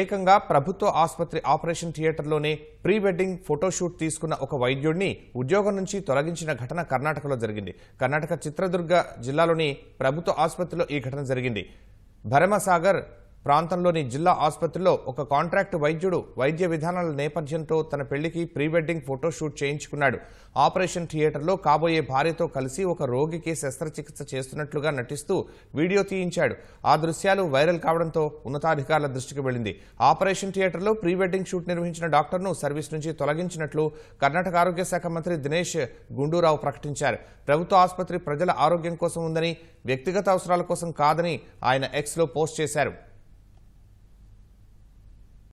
ఏకంగా ప్రభుత్వ ఆసుపత్రి ఆపరేషన్ థియేటర్లోనే ప్రీ వెడ్డింగ్ ఫోటోషూట్ తీసుకున్న ఒక వైద్యుడిని ఉద్యోగం నుంచి తొలగించిన ఘటన కర్ణాటకలో జరిగింది కర్ణాటక చిత్రదుర్గ జిల్లాలోని ప్రభుత్వ ఆసుపత్రిలో ఈ ఘటన జరిగింది భరమసాగర్ ప్రాంతంలోని జిల్లా ఆసుపత్రిలో ఒక కాంట్రాక్టు వైద్యుడు వైద్య విధానాల నేపథ్యంతో తన పెళ్లికి ప్రీ వెడ్డింగ్ ఫోటోషూట్ చేయించుకున్నాడు ఆపరేషన్ థియేటర్లో కాబోయే భార్యతో కలిసి ఒక రోగికి శస్త్రచికిత్స చేస్తున్నట్లుగా నటిస్తూ వీడియో తీయించాడు ఆ దృశ్యాలు వైరల్ కావడంతో ఉన్నతాధికారుల దృష్టికి వెళ్లింది ఆపరేషన్ థియేటర్లో ప్రీ వెడ్డింగ్ షూట్ నిర్వహించిన డాక్టర్ను సర్వీస్ నుంచి తొలగించినట్లు కర్ణాటక ఆరోగ్య శాఖ మంత్రి దినేష్ గుండూరావు ప్రకటించారు ప్రభుత్వ ఆసుపత్రి ప్రజల ఆరోగ్యం కోసం ఉందని వ్యక్తిగత అవసరాల కోసం కాదని ఆయన ఎక్స్లో పోస్ట్ చేశారు